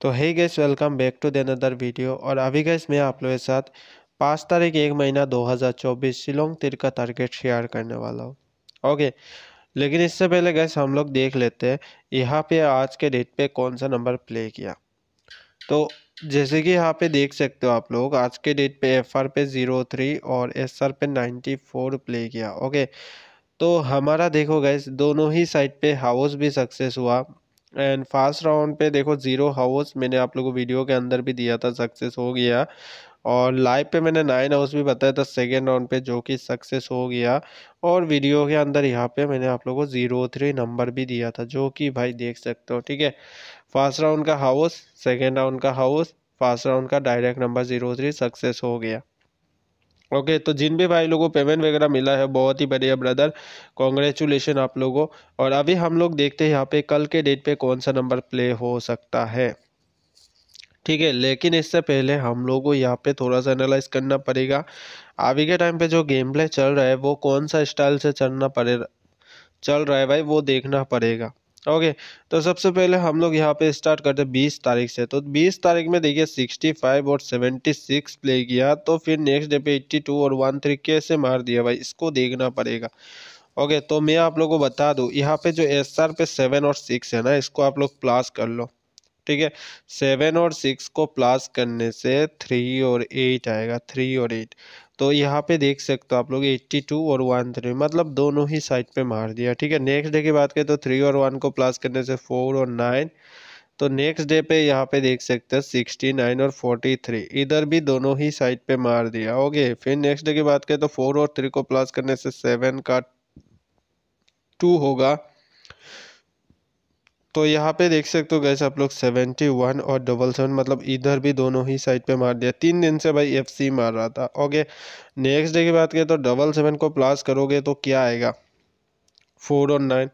तो है guys welcome back to then video और अभी गैस मैं आप लोगों के साथ पाँच तारीख एक महीना 2024 शिलोंग तिर का टारगेट शेयर करने वाला हूँ ओके लेकिन इससे पहले गैस हम लोग देख लेते हैं यहाँ पे आज के डेट पे कौन सा नंबर प्ले किया तो जैसे कि यहाँ पे देख सकते हो आप लोग आज के डेट पे एफ आर पे ज़ीरो थ्री और एस आर पे नाइन्टी फोर प्ले किया ओके तो हमारा देखो गैस दोनों ही साइड पे हाउस भी सक्सेस हुआ एंड फास्ट राउंड पे देखो ज़ीरो हाउस मैंने आप लोगों को वीडियो के अंदर भी दिया था सक्सेस हो गया और लाइव पे मैंने नाइन हाउस भी बताया था सेकेंड राउंड पे जो कि सक्सेस हो गया और वीडियो के अंदर यहाँ पे मैंने आप लोगों को ज़ीरो थ्री नंबर भी दिया था जो कि भाई देख सकते हो ठीक है फर्स्ट राउंड का हाउस सेकेंड राउंड का हाउस फर्स्ट राउंड का direct number zero three success हो गया ओके तो जिन भी भाई लोगों को पेमेंट वगैरह मिला है बहुत ही बढ़िया ब्रदर कॉन्ग्रेचुलेशन आप लोगों और अभी हम लोग देखते हैं यहाँ पे कल के डेट पे कौन सा नंबर प्ले हो सकता है ठीक है लेकिन इससे पहले हम लोग को यहाँ पे थोड़ा सा एनालाइज करना पड़ेगा अभी के टाइम पे जो गेम प्ले चल रहा है वो कौन सा स्टाइल से चलना पड़े चल रहा है भाई वो देखना पड़ेगा ओके तो सबसे पहले हम लोग यहाँ पे स्टार्ट करते हैं बीस तारीख से तो बीस तारीख में देखिए सिक्सटी फाइव और सेवेंटी सिक्स प्ले किया तो फिर नेक्स्ट डे पे एट्टी टू और वन थ्री कैसे मार दिया भाई इसको देखना पड़ेगा ओके तो मैं आप लोगों को बता दूँ यहाँ पे जो एस आर पे सेवन और सिक्स है ना इसको आप लोग प्लास कर लो ठीक है सेवन और सिक्स को प्लास करने से थ्री और एट आएगा थ्री और एट तो यहाँ पे देख सकते हो आप लोग 82 और 13 मतलब दोनों ही साइड पे मार दिया ठीक है नेक्स्ट डे की बात करें तो थ्री और वन को प्लस करने से फोर और नाइन तो नेक्स्ट डे पे यहाँ पे देख सकते हो सिक्सटी नाइन और फोर्टी थ्री इधर भी दोनों ही साइड पे मार दिया ओके फिर नेक्स्ट डे की बात करें तो फोर और थ्री को प्लस करने से सेवन का टू होगा तो यहाँ पे देख सकते हो गैस आप लोग सेवेंटी वन और डबल सेवन मतलब इधर भी दोनों ही साइड पे मार दिया तीन दिन से भाई एफ सी मार रहा था ओके नेक्स्ट डे की बात करें तो डबल सेवन को प्लस करोगे तो क्या आएगा फोर और नाइन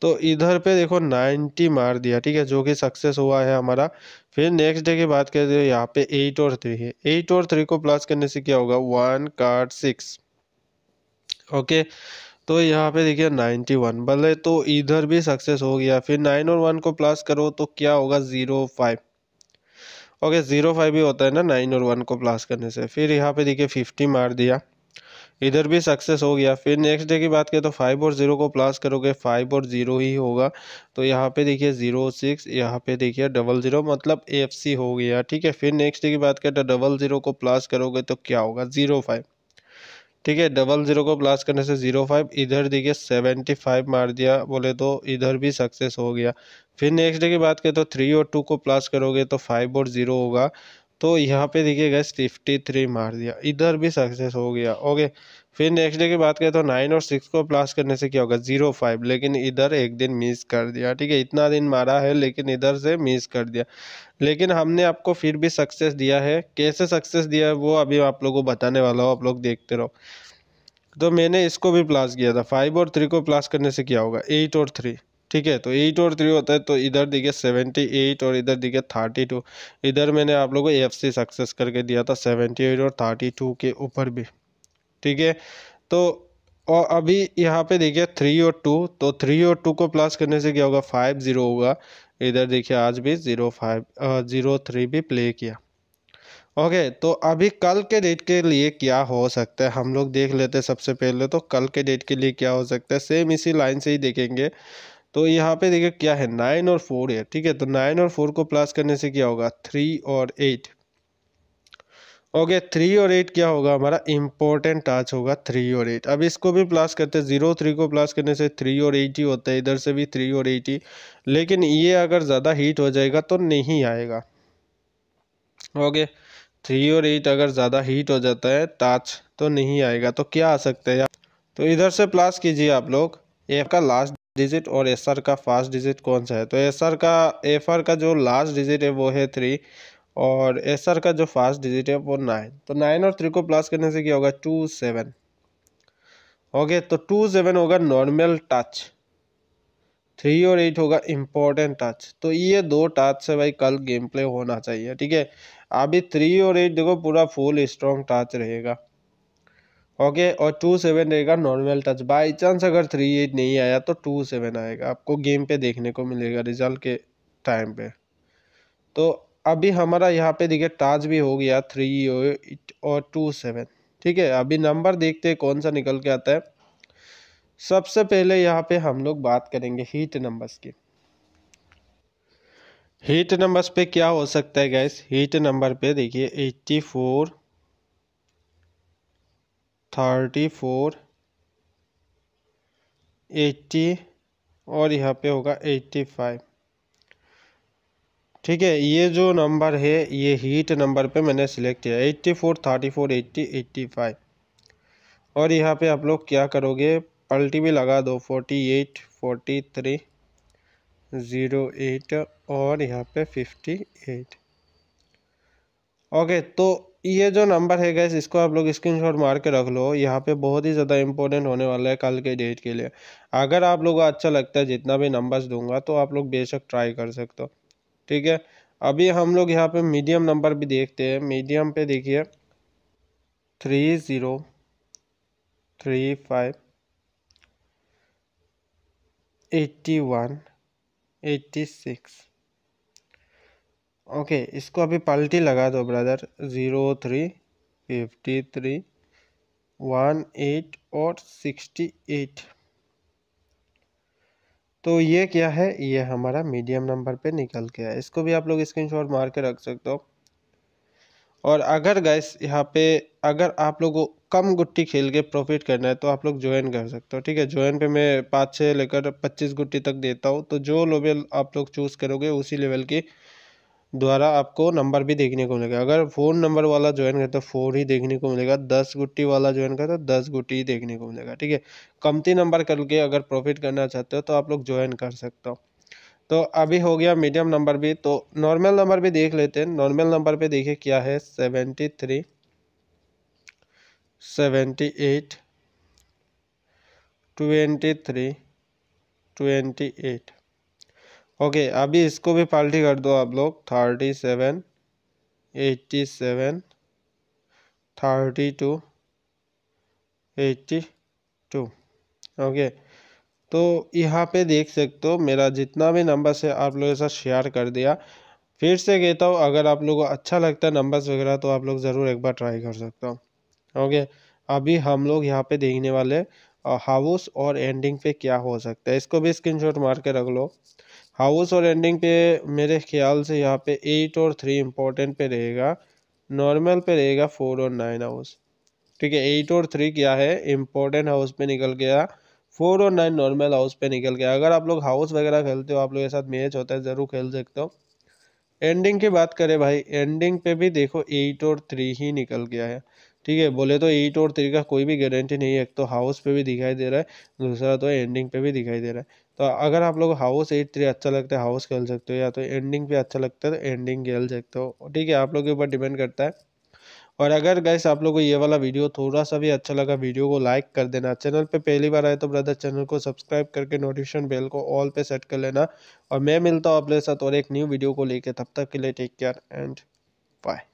तो इधर पे देखो नाइन्टी मार दिया ठीक है जो कि सक्सेस हुआ है हमारा फिर नेक्स्ट डे की बात करें तो यहाँ पे एट और थ्री है एट और थ्री को प्लस करने से क्या होगा वन कार्ड सिक्स ओके तो यहाँ पे देखिए नाइन्टी वन भले तो इधर भी सक्सेस हो गया फिर नाइन और वन को प्लस करो तो क्या होगा zero five okay zero five भी होता है ना नाइन और वन को प्लस करने से फिर यहाँ पे देखिए फिफ्टी मार दिया इधर भी सक्सेस हो गया फिर नेक्स्ट डे की बात करें तो फाइव और ज़ीरो को प्लस करोगे फाइव और ज़ीरो ही होगा तो यहाँ पे देखिए ज़ीरो सिक्स यहाँ पे देखिए डबल ज़ीरो मतलब एफ सी हो गया ठीक है फिर नेक्स्ट डे की बात करें तो डबल ज़ीरो को प्लस करोगे तो क्या होगा ज़ीरो फाइव ठीक है डबल ज़ीरो को प्लस करने से ज़ीरो फाइव इधर देखिए सेवेंटी फाइव मार दिया बोले तो इधर भी सक्सेस हो गया फिर नेक्स्ट डे की बात करें तो थ्री और टू को प्लस करोगे तो फाइव और ज़ीरो होगा तो यहाँ पे देखिए गैस फिफ्टी थ्री मार दिया इधर भी सक्सेस हो गया ओके फिर नेक्स्ट डे की बात करें तो नाइन और सिक्स को प्लस करने से क्या होगा जीरो फाइव लेकिन इधर एक दिन मिस कर दिया ठीक है इतना दिन मारा है लेकिन इधर से मिस कर दिया लेकिन हमने आपको फिर भी सक्सेस दिया है कैसे सक्सेस दिया है वो अभी आप लोगों को बताने वाला हो आप लोग देखते रहो तो मैंने इसको भी प्लस किया था फाइव और थ्री को प्लस करने से क्या होगा एट और थ्री ठीक है तो एट और थ्री होता है तो इधर दिखे सेवेंटी एट और इधर दिखे थर्टी टू इधर मैंने आप लोगों को एफ सक्सेस करके दिया था सेवेंटी एट और थर्टी टू के ऊपर भी ठीक है तो और अभी यहाँ पे देखिए थ्री और टू तो थ्री और टू को प्लस करने से क्या होगा फाइव ज़ीरो होगा इधर देखिए आज भी ज़ीरो फाइव ज़ीरो थ्री भी प्ले किया ओके तो अभी कल के डेट के लिए क्या हो सकता है हम लोग देख लेते हैं सबसे पहले तो कल के डेट के लिए क्या हो सकता है सेम इसी लाइन से ही देखेंगे तो यहाँ पे देखिए क्या है नाइन और फोर है ठीक है तो नाइन और फोर को प्लस करने से क्या होगा थ्री और एट ओके थ्री और एट क्या होगा हमारा इम्पोर्टेंट टाच होगा थ्री और एट अब इसको भी प्लस करते हैं जीरो थ्री को प्लस करने से थ्री और एट ही होता है इधर से भी थ्री और एट ही लेकिन ये अगर ज़्यादा हीट हो जाएगा तो नहीं आएगा ओके थ्री और एट अगर ज़्यादा हीट हो जाता है टाच तो नहीं आएगा तो क्या आ सकता है तो इधर से प्लस कीजिए आप लोग एफ का लास्ट डिजिट और एस का फास्ट डिजिट कौन सा है तो एस का एफ का जो लास्ट डिजिट है वो है थ्री और एस आर का जो फास्ट डिजिट है वो नाइन तो नाइन और थ्री को प्लस करने से क्या होगा टू सेवन ओके तो टू सेवन होगा नॉर्मल टच थ्री और एट होगा इम्पोर्टेंट टच तो ये दो टच से भाई कल गेम प्ले होना चाहिए ठीक है अभी थ्री और एट देखो पूरा फुल स्ट्रॉन्ग टच रहेगा ओके और टू सेवन रहेगा नॉर्मल टच बाई चांस अगर थ्री एट नहीं आया तो टू सेवन आएगा आपको गेम पे देखने को मिलेगा रिजल्ट के टाइम पे तो अभी हमारा यहाँ पे देखिए टाच भी हो गया थ्री और टू सेवन ठीक है अभी नंबर देखते हैं कौन सा निकल के आता है सबसे पहले यहाँ पे हम लोग बात करेंगे हीट नंबर्स की हीट नंबर्स पे क्या हो सकता है गैस हीट नंबर पे देखिए eighty four thirty four eighty और यहाँ पे होगा एट्टी फाइव ठीक है ये जो नंबर है ये हीट नंबर पे मैंने सिलेक्ट किया eighty four thirty four eighty eighty five और यहाँ पे आप लोग क्या करोगे पल्टी भी लगा दो forty eight forty three zero eight और यहाँ पे फिफ्टी एट ओके तो ये जो नंबर है गैस इसको आप लोग स्क्रीनशॉट मार के रख लो यहाँ पे बहुत ही ज़्यादा इंपॉर्टेंट होने वाला है कल के डेट के लिए अगर आप लोगों को अच्छा लगता है जितना भी नंबर्स दूंगा तो आप लोग बेशक ट्राई कर सकते हो ठीक है अभी हम लोग यहाँ पे मीडियम नंबर भी देखते हैं मीडियम पे देखिए three zero three five eighty one eighty six okay इसको अभी पलटी लगा दो brother zero three fifty three one eight और सिक्सटी एट तो ये क्या है ये हमारा मीडियम नंबर पे निकल गया इसको भी आप लोग स्क्रीनशॉट मार के रख सकते हो और अगर गैस यहाँ पे अगर आप लोगों कम गुट्टी खेल के प्रॉफिट करना है तो आप लोग ज्वाइन कर सकते हो ठीक है ज्वाइन पे मैं पाँच छः लेकर पच्चीस गुट्टी तक देता हूँ तो जो लेवल आप लोग चूज़ करोगे उसी लेवल की द्वारा आपको नंबर भी देखने को मिलेगा अगर फ़ोन नंबर वाला ज्वाइन करें तो फोर ही देखने को मिलेगा दस गुट्टी वाला ज्वाइन करें तो दस गुट्टी ही देखने को मिलेगा ठीक है कमती नंबर करके अगर प्रॉफिट करना चाहते हो तो आप लोग ज्वाइन कर सकते हो तो अभी हो गया मीडियम नंबर भी तो नॉर्मल नंबर भी देख लेते हैं नॉर्मल नंबर पर देखिए क्या है seventy three seventy eight twenty three twenty eight okay अभी इसको भी पाल्टी कर दो आप लोग thirty seven eighty seven thirty two eighty two okay तो यहाँ पे देख सकते हो मेरा जितना भी नंबर है आप लोगों के साथ शेयर कर दिया फिर से कहता हूँ अगर आप लोगों को अच्छा लगता है नंबर्स वगैरह तो आप लोग ज़रूर एक बार ट्राई कर सकते हो ओके अभी हम लोग यहाँ पे देखने वाले हाउस uh, और एंडिंग पे क्या हो सकता है इसको भी स्क्रीनशॉट मार के रख लो हाउस और एंडिंग पे मेरे ख्याल से यहाँ पे एट और थ्री इम्पोर्टेंट पे रहेगा नॉर्मल पे रहेगा फोर और नाइन हाउस ठीक है एट और थ्री क्या है इम्पोर्टेंट हाउस पे निकल गया फोर और नाइन नॉर्मल हाउस पे निकल गया अगर आप लोग हाउस वगैरह खेलते हो आप लोग के साथ मैच होता है ज़रूर खेल सकते हो एंडिंग की बात करें भाई एंडिंग पे भी देखो एट और थ्री ही निकल गया है ठीक है बोले तो एट और थ्री का कोई भी गारंटी नहीं है एक तो हाउस पे भी दिखाई दे रहा है दूसरा तो एंडिंग पे भी दिखाई दे रहा है तो अगर आप लोग हाउस एट थ्री अच्छा लगता है हाउस खेल सकते हो या तो एंडिंग पे अच्छा लगता है तो एंडिंग खेल सकते हो ठीक है आप लोग के ऊपर डिपेंड करता है और अगर गैस आप लोग को ये वाला वीडियो थोड़ा सा भी अच्छा लगा वीडियो को लाइक कर देना चैनल पे पहली बार आए तो ब्रदर चैनल को सब्सक्राइब करके नोटिफिकेशन बेल को ऑल पे सेट कर लेना और मैं मिलता हूँ अपने साथ और एक न्यू वीडियो को लेके तब तक के लिए टेक केयर एंड बाय